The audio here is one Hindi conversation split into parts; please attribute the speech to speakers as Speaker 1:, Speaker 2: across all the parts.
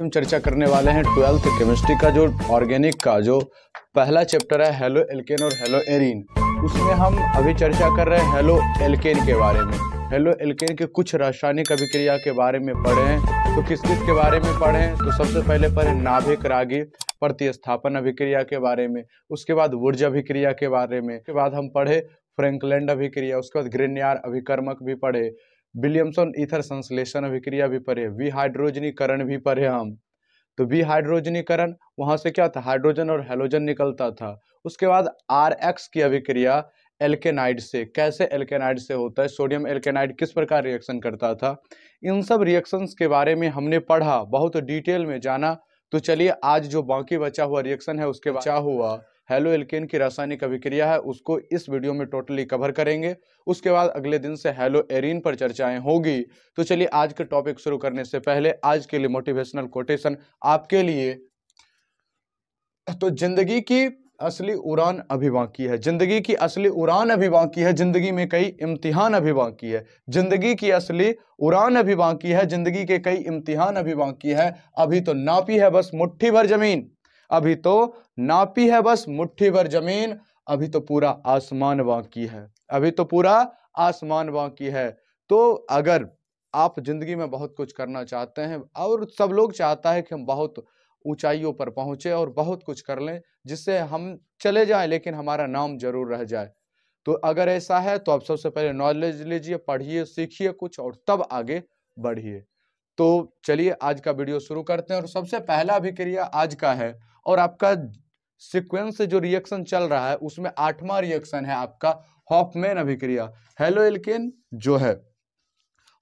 Speaker 1: हम चर्चा करने वाले हैं ट्वेल्थ केमिस्ट्री का जो ऑर्गेनिक का जो पहला चैप्टर है हेलो एल्केन और हेलो एरिन उसमें हम अभी चर्चा कर रहे हैं हेलो एल्केन के बारे में हेलो एल्केन के कुछ रासायनिक अभिक्रिया के बारे में पढ़े हैं तो किस किस के बारे में पढ़े हैं तो सबसे पहले पढ़े नाभिक रागी प्रतिस्थापन अभिक्रिया के बारे में उसके बाद ऊर्जा अभिक्रिया के बारे में उसके बाद हम पढ़े फ्रेंकलैंड अभिक्रिया उसके बाद ग्रेनियार अभिकर्मक भी पढ़े विलियमसन इथर संश्लेषण अभिक्रिया भी पढ़े हाइड्रोजनीकरण भी पढ़े हम तो हाइड्रोजनीकरण वहाँ से क्या था हाइड्रोजन और हेलोजन निकलता था उसके बाद आर एक्स की अभिक्रिया एल्केनाइड से कैसे एल्केनाइड से होता है सोडियम एल्केनाइड किस प्रकार रिएक्शन करता था इन सब रिएक्शंस के बारे में हमने पढ़ा बहुत डिटेल में जाना तो चलिए आज जो बाकी बचा हुआ रिएक्शन है उसके बचा हुआ हेलो एल्केन की रासायनिक अभिक्रिया है उसको इस वीडियो में टोटली कवर करेंगे उसके बाद अगले दिन से हेलो एरिन पर चर्चाएं होगी तो चलिए आज के टॉपिक शुरू करने से पहले आज के लिए मोटिवेशनल कोटेशन आपके लिए तो जिंदगी की असली उड़ान अभी बाकी है जिंदगी की असली उड़ान अभी बाकी है जिंदगी में कई इम्तिहान अभी बाकी है जिंदगी की असली उड़ान अभी बाकी है जिंदगी के कई इम्तिहान अभी बाकी है अभी तो नापी है बस मुट्ठी भर जमीन अभी तो नापी है बस मुट्ठी भर जमीन अभी तो पूरा आसमान बाकी है अभी तो पूरा आसमान बाकी है तो अगर आप जिंदगी में बहुत कुछ करना चाहते हैं और सब लोग चाहता है कि हम बहुत ऊंचाइयों पर पहुंचे और बहुत कुछ कर लें जिससे हम चले जाएं लेकिन हमारा नाम जरूर रह जाए तो अगर ऐसा है तो आप सबसे पहले नॉलेज लीजिए पढ़िए सीखिए कुछ और तब आगे बढ़िए तो चलिए आज का वीडियो शुरू करते हैं और सबसे पहला अभिक्रिया आज का है और आपका सिक्वेंस से जो रिएक्शन चल रहा है उसमें आठवां रिएक्शन है आपका हॉफमैन अभिक्रिया हेलो एल्केन जो है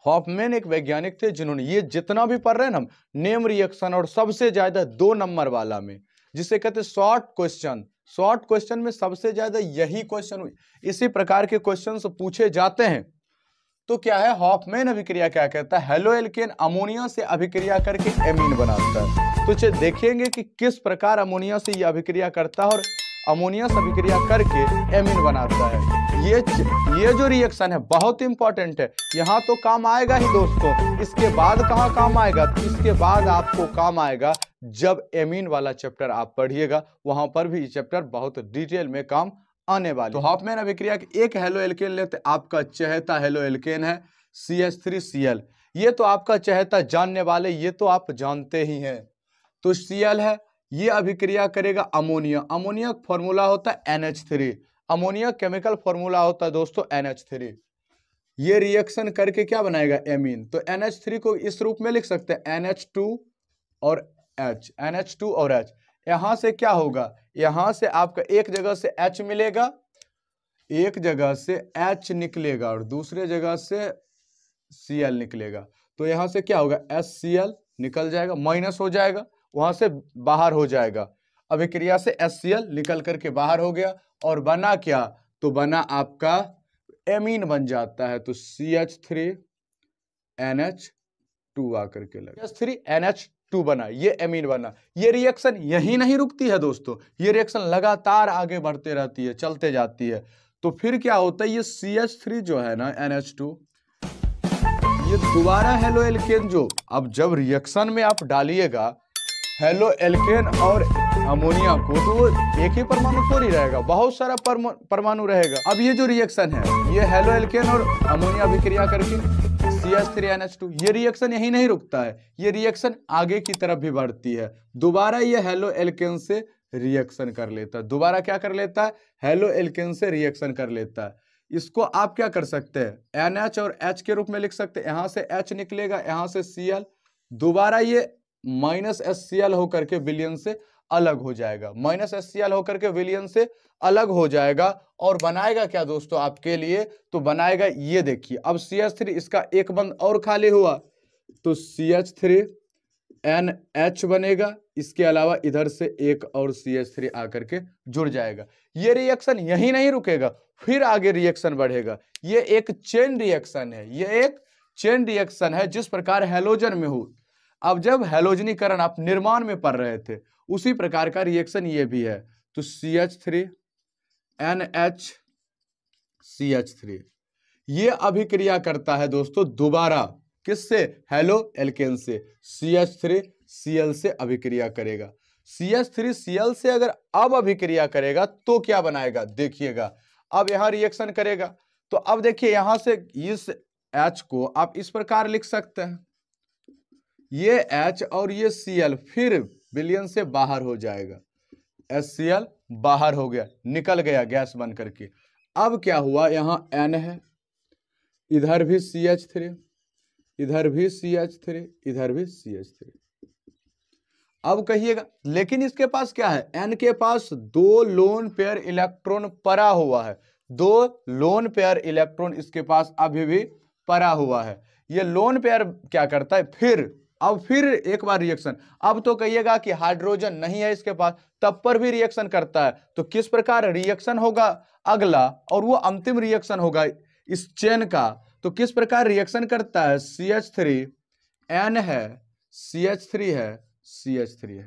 Speaker 1: हॉफमैन एक वैज्ञानिक थे जिन्होंने ये जितना भी पढ़ रहे हैं ना हम नेम रिएक्शन और सबसे ज्यादा दो नंबर वाला में जिसे कहते हैं शॉर्ट क्वेश्चन शॉर्ट क्वेश्चन में सबसे ज्यादा यही क्वेश्चन इसी प्रकार के क्वेश्चन पूछे जाते हैं तो क्या है हॉफमैन अभिक्रिया क्या करता है हेलो एल्केन अमोनिया से अभिक्रिया करके एमीन बनाता है तो चलिए देखेंगे कि किस प्रकार अमोनिया से यह अभिक्रिया करता है और अमोनिया से अभिक्रिया करके एमीन बनाता है ये ये जो रिएक्शन है बहुत इंपॉर्टेंट है यहाँ तो काम आएगा ही दोस्तों इसके बाद कहाँ काम आएगा तो इसके बाद आपको काम आएगा जब एमीन वाला चैप्टर आप पढ़िएगा वहां पर भी ये चैप्टर बहुत डिटेल में काम आने वाली तो हॉफमैन अभिक्रिया एक हेलो एल्केन लेते आपका चहता हेलो एल्केन है C H three C L ये तो आपका चहता जानने वाले ये तो आप जानते ही हैं तो सी एल है ये अभिक्रिया करेगा अमोनिया अमोनिया फॉर्मूला होता है N H three ammonia chemical formula होता है दोस्तों एन एच थ्री ये रिएक्शन करके क्या बनाएगा एमीन तो एन एच थ्री को इस रूप में लिख सकते हैं एन एच टू और एच एन एच टू और एच यहां से क्या होगा यहां से आपका एक जगह से एच मिलेगा एक जगह से एच निकलेगा और दूसरे जगह से सी एल निकलेगा तो यहां से क्या होगा एस सी एल निकल जाएगा माइनस हो जाएगा वहां से बाहर हो जाएगा अभिक्रिया से एस सी एल निकल करके बाहर हो गया और बना क्या तो बना आपका एमीन बन जाता है तो C H three N H two आकर के लगा थ्री एन एच टू बना ये एमीन बना ये रिएक्शन यही नहीं रुकती है दोस्तों ये रिएक्शन लगातार आगे बढ़ते रहती है चलते जाती है तो फिर क्या होता है ये सी एच थ्री जो है ना एन एच टू ये दोबारा हेलो एल्केन जो अब जब रिएक्शन में आप डालिएगा हेलो एल्केन और अमोनिया को तो वो एक ही परमाणु थोड़ी रहेगा बहुत सारा परमाणु रहेगा अब ये जो रिएक्शन है ये हेलो एल्केन और अमोनिया अभिक्रिया करके CH3NH2 ये रिएक्शन यही नहीं रुकता है ये रिएक्शन आगे की तरफ भी बढ़ती है दोबारा ये हेलो एल्केन से रिएक्शन कर लेता है दोबारा क्या कर लेता है हेलो एल्केन से रिएक्शन कर लेता है इसको आप क्या कर सकते हैं NH और H के रूप में लिख सकते हैं यहाँ से H निकलेगा यहाँ से Cl दोबारा ये माइनस एस सी होकर के बिलियन से अलग हो जाएगा माइनस एस होकर के विलियन से अलग हो जाएगा और बनाएगा क्या दोस्तों आपके लिए तो बनाएगा ये देखिए अब सी एच थ्री इसका एक बंद और खाली हुआ तो C H three N H बनेगा इसके अलावा इधर से एक और सी एच थ्री आकर के जुड़ जाएगा ये रिएक्शन यही नहीं रुकेगा फिर आगे रिएक्शन बढ़ेगा ये एक चेन रिएक्शन है ये एक चेन रिएक्शन है जिस प्रकार हेलोजन में हो अब जब हेलोजनीकरण आप निर्माण में पढ़ रहे थे उसी प्रकार का रिएक्शन ये भी है तो C H three N H C H three ये अभिक्रिया करता है दोस्तों दोबारा किससे हेलो एल्केन से C H three C L से अभिक्रिया करेगा C H three C L से अगर अब अभिक्रिया करेगा तो क्या बनाएगा देखिएगा अब यहां रिएक्शन करेगा तो अब देखिए यहां से इस एच को आप इस प्रकार लिख सकते हैं ये एच और ये सी एल फिर बिलियन से बाहर हो जाएगा एस बाहर हो गया निकल गया गैस बन करके अब क्या हुआ यहाँ एन है इधर भी सी एच थ्री इधर भी सी एच थ्री इधर भी सी एच थ्री अब कहिएगा लेकिन इसके पास क्या है एन के पास दो लोन पेयर इलेक्ट्रॉन परा हुआ है दो लोन पेयर इलेक्ट्रॉन इसके पास अभी भी परा हुआ है ये लोन पेयर क्या करता है फिर अब फिर एक बार रिएक्शन अब तो कहिएगा कि हाइड्रोजन नहीं है इसके पास तब पर भी रिएक्शन करता है तो किस प्रकार रिएक्शन होगा अगला और वो अंतिम रिएक्शन होगा इस चेन का तो किस प्रकार रिएक्शन करता है सी एच थ्री एन है सी एच थ्री है सी एच थ्री है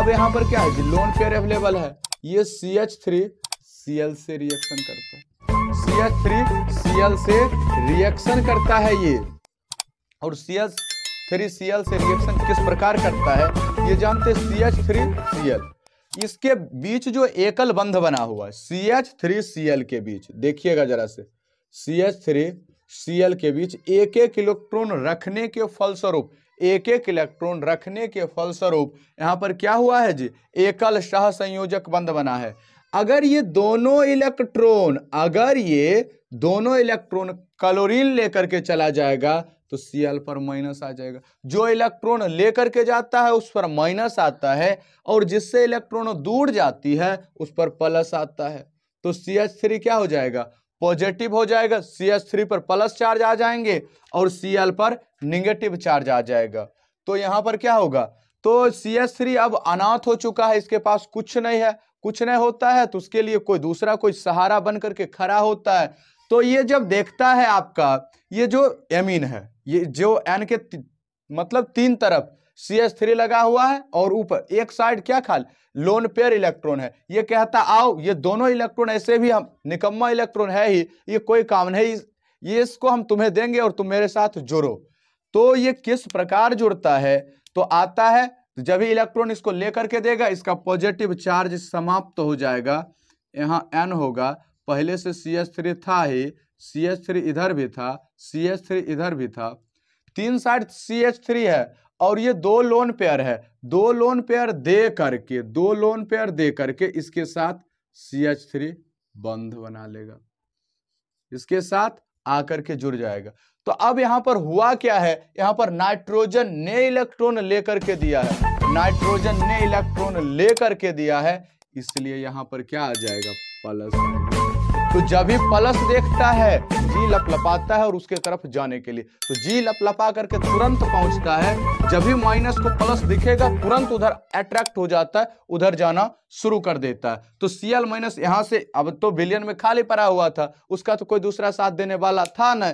Speaker 1: अब यहां पर क्या है लोन पेयर अवेलेबल है ये C H three C L से रिएक्शन करता है C H three C L से रिएक्शन करता है ये और C H three C L से रिएक्शन किस प्रकार करता है ये जानते C H three C L इसके बीच जो एकल बंध बना हुआ है C H three C L के बीच देखिएगा जरा से C H three C L के बीच एक एक इलेक्ट्रॉन रखने के फलस्वरूप एक एक इलेक्ट्रॉन रखने के फलस्वरूप यहाँ पर क्या हुआ है जी एकल सह संयोजक बंध बना है अगर ये दोनों इलेक्ट्रॉन अगर ये दोनों इलेक्ट्रॉन क्लोरीन लेकर के चला जाएगा तो सी एल पर माइनस आ जाएगा जो इलेक्ट्रॉन लेकर के जाता है उस पर माइनस आता है और जिससे इलेक्ट्रॉन दूर जाती है उस पर प्लस आता है तो सी एच थ्री क्या हो जाएगा पॉजिटिव हो जाएगा सी एच थ्री पर प्लस चार्ज आ जाएंगे और सी एल पर निगेटिव चार्ज आ जाएगा तो यहां पर क्या होगा तो सी एच थ्री अब अनाथ हो चुका है इसके पास कुछ नहीं है कुछ नहीं होता है तो उसके लिए कोई दूसरा कोई सहारा बन करके खड़ा होता है तो ये जब देखता है आपका ये जो एमिन है ये जो एन के ती, मतलब तीन तरफ सी एस थ्री लगा हुआ है और ऊपर एक साइड क्या खाल लोन पेयर इलेक्ट्रॉन है ये कहता आओ ये दोनों इलेक्ट्रॉन ऐसे भी हम निकम्मा इलेक्ट्रॉन है ही ये कोई काम नहीं ये इसको हम तुम्हें देंगे और तुम मेरे साथ जुड़ो तो ये किस प्रकार जुड़ता है तो आता है जब ही इलेक्ट्रॉन इसको लेकर के देगा इसका पॉजिटिव चार्ज समाप्त तो हो जाएगा यहाँ एन होगा पहले से सी एच थ्री था ही सी एच थ्री इधर भी था सी एच थ्री इधर भी था तीन साइड सी एच थ्री है और ये दो लोन पेयर है दो लोन पेयर दे करके दो लोन पेयर दे करके इसके साथ सी एच थ्री बंध बना लेगा इसके साथ आकर के जुड़ जाएगा तो अब यहाँ पर हुआ क्या है यहाँ पर नाइट्रोजन ने इलेक्ट्रॉन लेकर के दिया है नाइट्रोजन ने इलेक्ट्रॉन लेकर के दिया है इसलिए यहाँ पर क्या आ जाएगा प्लस तो जब भी प्लस देखता है जी लपलपाता है और उसके तरफ जाने के लिए तो जी लपलपा करके तुरंत पहुंचता है जब भी माइनस को प्लस दिखेगा तुरंत उधर अट्रैक्ट हो जाता है उधर जाना शुरू कर देता है तो सीएल माइनस यहां से अब तो बिलियन में खाली पड़ा हुआ था उसका तो कोई दूसरा साथ देने वाला था ना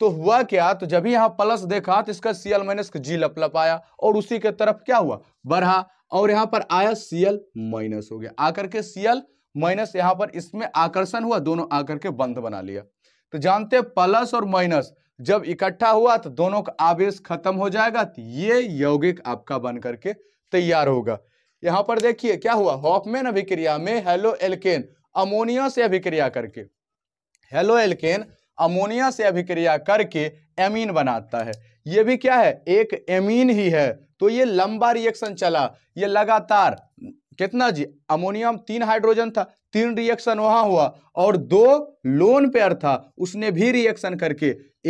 Speaker 1: तो हुआ क्या तो जब ही यहाँ प्लस देखा तो इसका सीएल माइनस जी लपलप आया और उसी के तरफ क्या हुआ बढ़ा और यहां पर आया सीएल माइनस हो गया आकर के सीएल माइनस यहां पर इसमें आकर्षण हुआ दोनों आकर के बंद बना लिया तो जानते हैं प्लस और माइनस जब इकट्ठा हुआ तो दोनों का आवेश खत्म हो जाएगा तो ये यौगिक आपका बन करके तैयार होगा यहां पर देखिए क्या हुआ हॉफमेन अभिक्रिया में हेलो एल्केन अमोनिया से अभिक्रिया करके हेलो एल्केन अमोनिया से अभिक्रिया करके एमीन बनाता है ये भी क्या है एक एमीन ही है तो ये लंबा रिएक्शन चला ये लगातार कितना जी अमोनियम तीन हाइड्रोजन था तीन रिएक्शन वहां हुआ और दो लोन पेयर था उसने भी रिएक्शन करके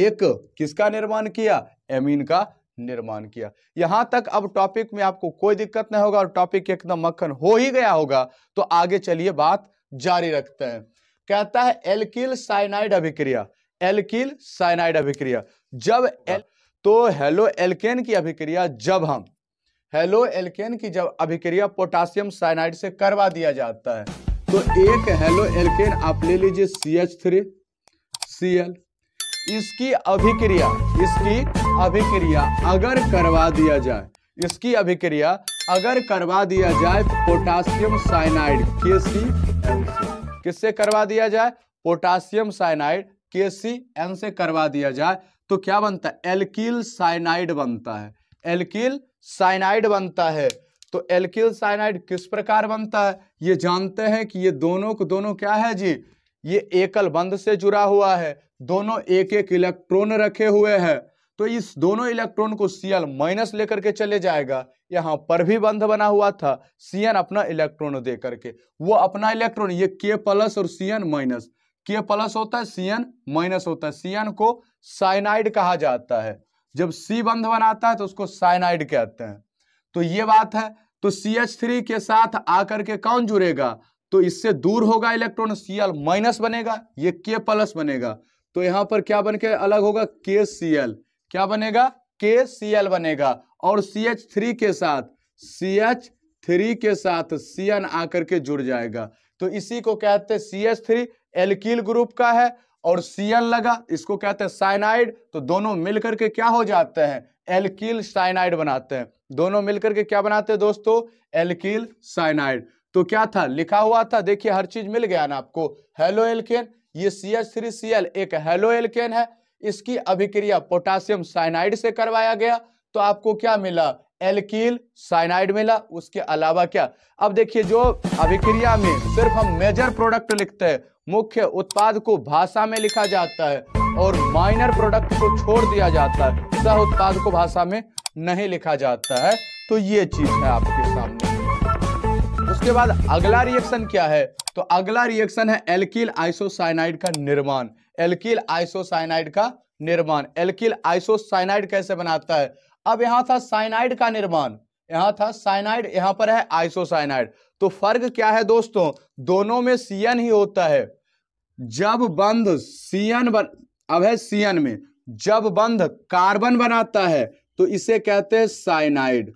Speaker 1: एक किसका निर्माण किया एमीन का निर्माण किया यहां तक अब टॉपिक में आपको कोई दिक्कत नहीं होगा और टॉपिक एकदम मक्खन हो ही गया होगा तो आगे चलिए बात जारी रखते हैं कहता है एल्किल साइनाइड अभिक्रिया एल्किल साइनाइड अभिक्रिया जब हाँ। एल, तो हेलो एल्केन की अभिक्रिया जब हम हेलो एल्केन की जब अभिक्रिया पोटासियम साइनाइड से करवा दिया जाता है तो एक हेलो एल्केन आप ले लीजिए C H three C L इसकी अभिक्रिया इसकी अभिक्रिया अगर करवा दिया जाए इसकी अभिक्रिया अगर करवा दिया जाए पोटासियम साइनाइड के सी एन से किससे करवा दिया जाए पोटासियम साइनाइड के सी एन से करवा दिया जाए तो क्या बनता है एल्किल साइनाइड बनता है एल्किल साइनाइड बनता है तो एल्किल साइनाइड किस प्रकार बनता है ये जानते हैं कि ये दोनों को दोनों क्या है जी ये एकल बंध से जुड़ा हुआ है दोनों एक एक इलेक्ट्रॉन रखे हुए हैं तो इस दोनों इलेक्ट्रॉन को सीएल माइनस लेकर के चले जाएगा यहाँ पर भी बंध बना हुआ था एन अपना इलेक्ट्रॉन दे करके वो अपना इलेक्ट्रॉन ये के प्लस और सीएन माइनस के प्लस होता है सीएन माइनस होता है सीएन को साइनाइड कहा जाता है जब सी बंध बनाता है तो उसको साइनाइड कहते हैं तो ये बात है तो सी एच थ्री के साथ आकर के कौन जुड़ेगा तो इससे दूर होगा इलेक्ट्रॉन सी एल माइनस बनेगा ये के प्लस बनेगा तो यहाँ पर क्या बन के अलग होगा के सी एल क्या बनेगा के सी एल बनेगा और सी एच थ्री के साथ सी एच थ्री के साथ सी एन आकर के जुड़ जाएगा तो इसी को कहते हैं C H three alkyl group का है और सीएल लगा इसको कहते हैं साइनाइड तो दोनों मिलकर के क्या हो जाते हैं एल्किल साइनाइड बनाते हैं दोनों मिलकर के क्या बनाते हैं दोस्तों एल्किल साइनाइड तो क्या था लिखा हुआ था देखिए हर चीज मिल गया ना आपको हेलो एल्केन ये C H three C L एक हेलो एल्केन है इसकी अभिक्रिया पोटासियम साइनाइड से करवाया गया तो आपको क्या मिला एल्किल साइनाइड मिला उसके अलावा क्या अब देखिए जो अभिक्रिया में सिर्फ हम मेजर प्रोडक्ट लिखते हैं मुख्य उत्पाद को भाषा में लिखा जाता है और माइनर प्रोडक्ट को छोड़ दिया जाता है सह उत्पाद को भाषा में नहीं लिखा जाता है तो ये चीज है आपके सामने उसके बाद अगला रिएक्शन क्या है तो अगला रिएक्शन है एल्किल आइसोसाइनाइड का निर्माण एल्किल आइसोसाइनाइड का निर्माण एल्किल आइसोसाइनाइड कैसे बनाता है अब यहां था साइनाइड का निर्माण यहां था साइनाइड यहां पर है आइसोसाइनाइड तो फर्क क्या है दोस्तों दोनों में सीएन ही होता है जब बंध सीएन बन अब है सीएन में जब बंध कार्बन बनाता है तो इसे कहते हैं साइनाइड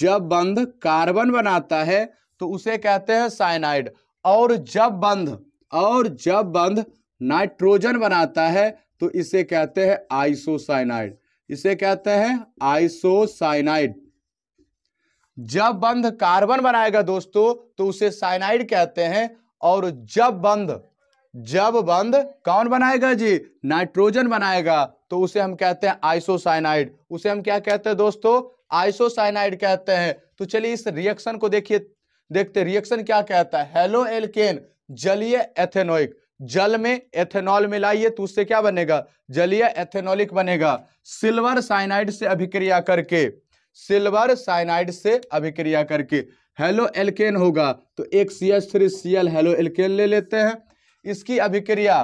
Speaker 1: जब बंध कार्बन बनाता है तो उसे कहते हैं साइनाइड और जब बंध और जब बंध नाइट्रोजन बनाता है तो इसे कहते हैं आइसोसाइनाइड इसे कहते हैं आइसोसाइनाइड जब बंध कार्बन बनाएगा दोस्तों तो उसे साइनाइड कहते हैं और जब बंध जब बंद कौन बनाएगा जी नाइट्रोजन बनाएगा तो उसे हम कहते हैं आइसोसाइनाइड उसे हम क्या कहते हैं दोस्तों आइसोसाइनाइड कहते हैं तो चलिए इस रिएक्शन को देखिए देखते रिएक्शन क्या कहता है हेलो एल्केन जलीय एथेनोइक जल में एथेनॉल मिलाइए तो उससे क्या बनेगा जलीय एथेनोलिक बनेगा सिल्वर साइनाइड से अभिक्रिया करके सिल्वर साइनाइड से अभिक्रिया करके हेलो एल्केन होगा तो एक C H three C L halo alkane ले लेते हैं इसकी अभिक्रिया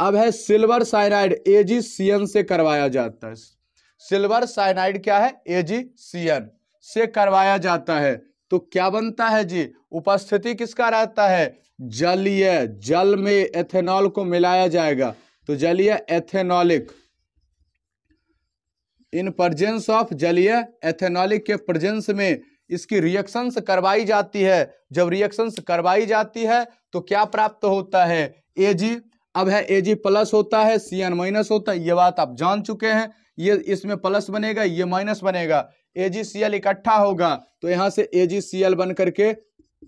Speaker 1: अब है सिल्वर साइनाइड एजीसीएन से करवाया जाता है सिल्वर साइनाइड क्या है एजीसीएन से करवाया जाता है तो क्या बनता है जी उपस्थिति किसका रहता है जलीय जल में एथेनॉल को मिलाया जाएगा तो जलीय एथेनॉलिक इन प्रजेंस ऑफ जलीय एथेनॉलिक के प्रजेंस में इसकी रिएक्शंस करवाई जाती है जब रिएक्शंस करवाई जाती है तो क्या प्राप्त होता है जी अब है एजी प्लस होता है सी एन माइनस होता है ये बात आप जान चुके हैं ये इसमें प्लस बनेगा ये माइनस बनेगा एल इकट्ठा होगा तो यहाँ से एल बन करके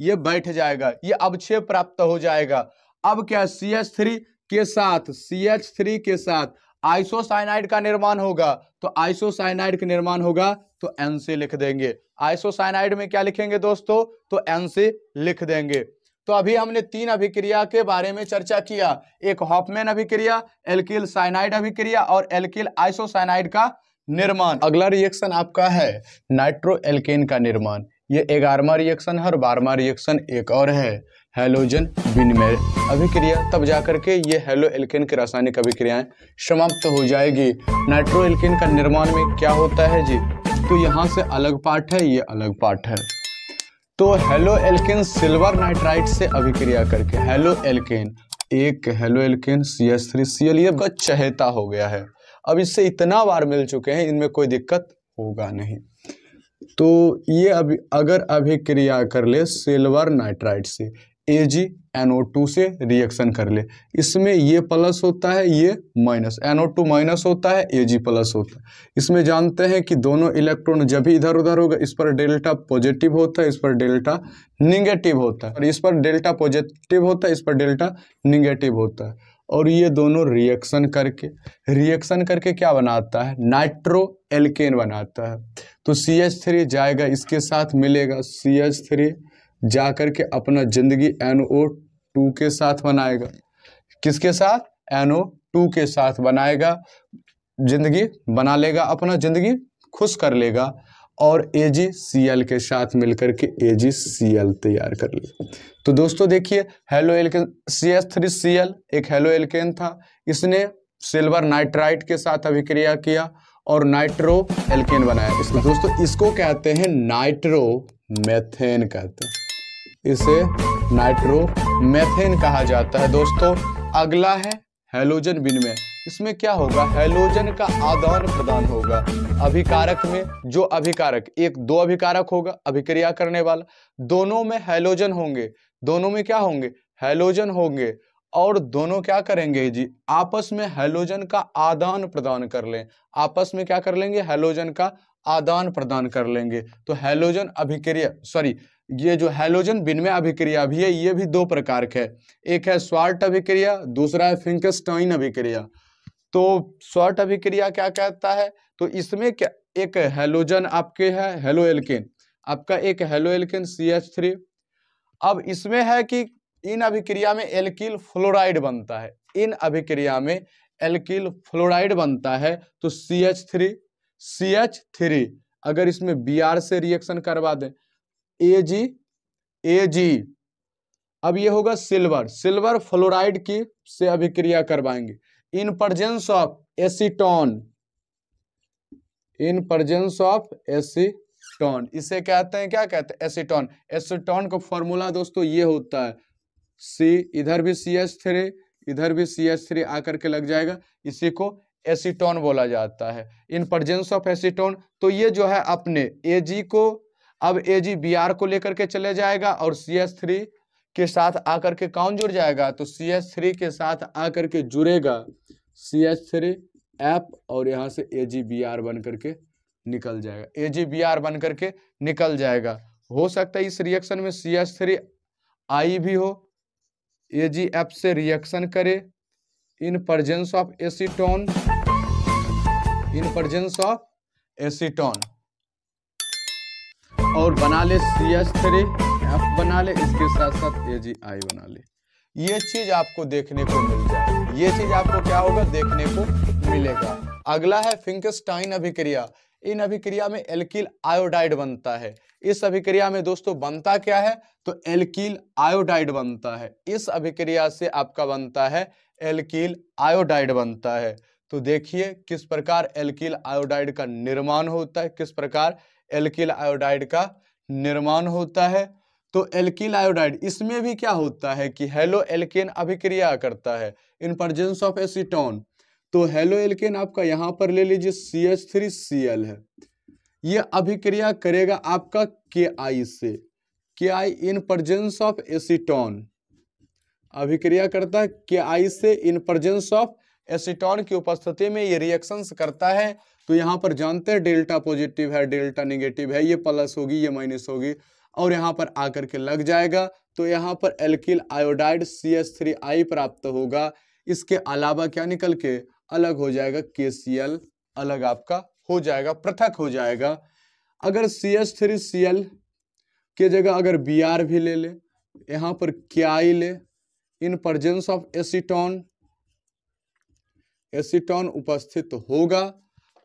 Speaker 1: ये बैठ जाएगा ये अवक्षेप प्राप्त हो जाएगा अब क्या सी एच थ्री के साथ सी एच थ्री के साथ आइसोसाइनाइड का निर्माण होगा तो आइसोसाइनाइड का निर्माण होगा तो एन सी लिख देंगे आइसोसाइनाइड में क्या लिखेंगे दोस्तों तो एन सी लिख देंगे तो अभी हमने तीन अभिक्रिया के बारे में चर्चा किया एक हॉपमैन अभिक्रिया एल्किल साइनाइड अभिक्रिया और एल्किल आइसोसाइनाइड का निर्माण अगला रिएक्शन आपका है नाइट्रो एल्केन का निर्माण ये ग्यारहवा रिएक्शन है और बारहवा रिएक्शन एक और है हेलोजन विनिमय अभिक्रिया तब जाकर के ये हेलो एल्केन की रासायनिक अभिक्रियाएं समाप्त तो हो जाएगी नाइट्रो एल्केन का निर्माण में क्या होता है जी तो यहाँ से अलग पार्ट है ये अलग पार्ट है तो हेलो एल्केन सिल्वर नाइट्राइट से अभिक्रिया करके हेलो एल्केन एक halo alkane C S three C L ये चहेता हो गया है अब इससे इतना बार मिल चुके हैं इनमें कोई दिक्कत होगा नहीं तो ये अभी अगर अभिक्रिया कर ले सिल्वर नाइट्राइड से एनओ NO2 से रिएक्शन कर ले इसमें ये प्लस होता है ये माइनस NO2 माइनस होता है Ag प्लस होता है इसमें जानते हैं कि दोनों इलेक्ट्रॉन जब भी इधर उधर होगा इस पर डेल्टा पॉजिटिव होता है इस पर डेल्टा निगेटिव होता है और इस पर डेल्टा पॉजिटिव होता है इस पर डेल्टा निगेटिव होता है और ये दोनों रिएक्शन करके रिएक्शन करके क्या बनाता है नाइट्रो एल्केन बनाता है तो सी एच थ्री जाएगा इसके साथ मिलेगा सी एच थ्री जा करके अपना जिंदगी एन ओ टू के साथ बनाएगा किसके साथ एन ओ टू के साथ बनाएगा जिंदगी बना लेगा अपना जिंदगी खुश कर लेगा और ए के साथ मिलकर के ए तैयार कर लिया तो दोस्तों देखिए halo alkane C S three C L एक हेलो एल्केन था इसने सिल्वर नाइट्राइट के साथ अभिक्रिया किया और नाइट्रो एल्केन बनाया इसको दोस्तों इसको कहते हैं नाइट्रो मेथेन कहते हैं इसे नाइट्रो मेथेन कहा जाता है दोस्तों अगला है हेलोजन विनिमय इसमें क्या होगा हेलोजन का आदान प्रदान होगा अभिकारक में जो अभिकारक एक दो अभिकारक होगा अभिक्रिया करने वाला दोनों में हेलोजन होंगे दोनों में क्या होंगे हेलोजन होंगे और दोनों क्या करेंगे जी आपस में हेलोजन का आदान प्रदान कर लें आपस में क्या कर लेंगे हेलोजन का आदान प्रदान कर लेंगे तो हेलोजन अभिक्रिया सॉरी ये जो हेलोजन विनिमय अभिक्रिया भी है ये भी दो प्रकार के है एक है स्वार्ट अभिक्रिया दूसरा है फिंकस्टाइन अभिक्रिया तो शॉर्ट अभिक्रिया क्या कहता है तो इसमें क्या एक हेलोजन आपके है हेलो एल्केन आपका एक halo alkane C H three अब इसमें है कि इन अभिक्रिया में एल्किल फ्लोराइड बनता है इन अभिक्रिया में एल्किल फ्लोराइड बनता है तो C H three C H three अगर इसमें बी आर से रिएक्शन करवा दें ए जी ए जी अब ये होगा सिल्वर सिल्वर फ्लोराइड की से अभिक्रिया करवाएंगे in presence of acetone in presence of acetone इसे कहते हैं क्या कहते हैं एसीटोन एसीटोन का फॉर्मूला दोस्तों ये होता है सी इधर भी सी एच थ्री इधर भी सी एच थ्री आकर के लग जाएगा इसी को एसीटोन बोला जाता है इन प्रजेंस ऑफ एसीटोन तो ये जो है अपने एजी को अब एजी आर को लेकर के चले जाएगा और सी एस थ्री के साथ आकर के कौन जुड़ जाएगा तो सी एच थ्री के साथ आकर के जुड़ेगा सी एच थ्री एप और यहाँ से ए जी बी आर बन करके निकल जाएगा ए जी बी आर बन करके निकल जाएगा हो सकता है इस रिएक्शन में सी एच थ्री आई भी हो ए जी एफ से रिएक्शन करे in presence of acetone in presence of acetone और बना ले सी एच थ्री बना ले इसके साथ साथ ए जी आई बना ले ये चीज आपको देखने को मिल जाए ये चीज आपको क्या होगा देखने को मिलेगा अगला है फिंकस्टाइन अभिक्रिया इन अभिक्रिया में एल्किल आयोडाइड बनता है इस अभिक्रिया में दोस्तों बनता क्या है तो एल्किल आयोडाइड बनता है इस अभिक्रिया से आपका बनता है एल्किल आयोडाइड बनता है तो देखिए किस प्रकार एल्किल आयोडाइड का निर्माण होता है किस प्रकार एल्किल आयोडाइड का निर्माण होता है तो एल्किल आयोडाइड इसमें भी क्या होता है कि हेलो एल्केन अभिक्रिया करता है इन प्रजेंस ऑफ एसिटोन तो हेलो एल्केन आपका यहां पर ले लीजिए C H three C L है ये अभिक्रिया करेगा आपका के आई से K I in presence of acetone अभिक्रिया करता है के आई से इन प्रजेंस ऑफ एसिटोन की उपस्थिति में ये रिएक्शन करता है तो यहां पर जानते हैं डेल्टा पॉजिटिव है डेल्टा निगेटिव है ये प्लस होगी ये माइनस होगी और यहाँ पर आकर के लग जाएगा तो यहाँ पर alkyl iodide C S three I प्राप्त होगा इसके अलावा क्या निकल के अलग हो जाएगा के सी एल अलग आपका हो जाएगा पृथक हो जाएगा अगर C S three C L के जगह अगर बी आर भी ले ले यहाँ पर क्या आई ले in presence of acetone acetone उपस्थित होगा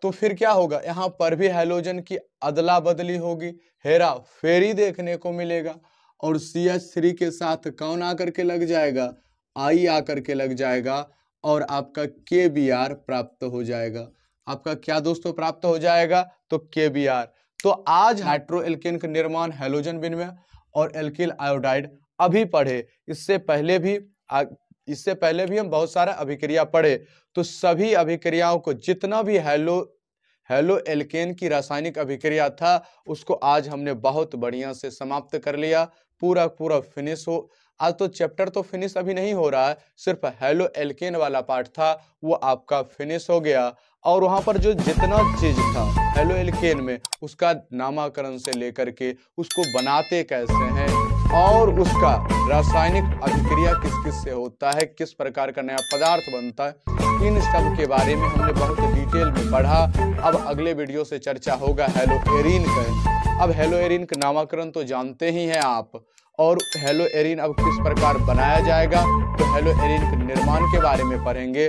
Speaker 1: तो फिर क्या होगा यहाँ पर भी हेलोजन की अदला बदली होगी हेरा फेरी देखने को मिलेगा और सी एच थ्री के साथ कौन आकर के लग जाएगा आई आकर के लग जाएगा और आपका के बी आर प्राप्त हो जाएगा आपका क्या दोस्तों प्राप्त हो जाएगा तो के बी आर तो आज हाइड्रो एल्किन का निर्माण हेलोजन बिन में और एल्किल आयोडाइड अभी पढ़े इससे पहले भी इससे पहले भी हम बहुत सारा अभिक्रिया पढ़े तो सभी अभिक्रियाओं को जितना भी हेलो हेलो एल्केन की रासायनिक अभिक्रिया था उसको आज हमने बहुत बढ़िया से समाप्त कर लिया पूरा पूरा फिनिश हो आज तो चैप्टर तो फिनिश अभी नहीं हो रहा है सिर्फ हेलो एल्केन वाला पार्ट था वो आपका फिनिश हो गया और वहाँ पर जो जितना चीज था हेलो एल्केन में उसका नामाकरण से लेकर के उसको बनाते कैसे हैं और उसका रासायनिक अभिक्रिया किस किस से होता है किस प्रकार का नया पदार्थ बनता है इन सब के बारे में हमने बहुत डिटेल में पढ़ा अब अगले वीडियो से चर्चा होगा हेलो एरिन का अब हेलो एरिन का नामकरण तो जानते ही हैं आप और हेलो एरिन अब किस प्रकार बनाया जाएगा तो हेलो एरिन के निर्माण के बारे में पढ़ेंगे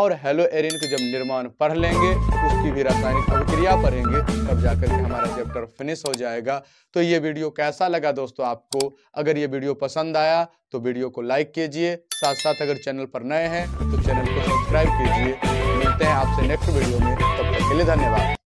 Speaker 1: और हेलो एरिन का जब निर्माण पढ़ लेंगे उसकी भी रासायनिक अभिक्रिया पढ़ेंगे तब जाकर के हमारा चैप्टर फिनिश हो जाएगा तो ये वीडियो कैसा लगा दोस्तों आपको अगर ये वीडियो पसंद आया तो वीडियो को लाइक कीजिए साथ साथ अगर चैनल पर नए हैं तो चैनल को सब्सक्राइब कीजिए मिलते हैं आपसे नेक्स्ट वीडियो में तब तक के लिए धन्यवाद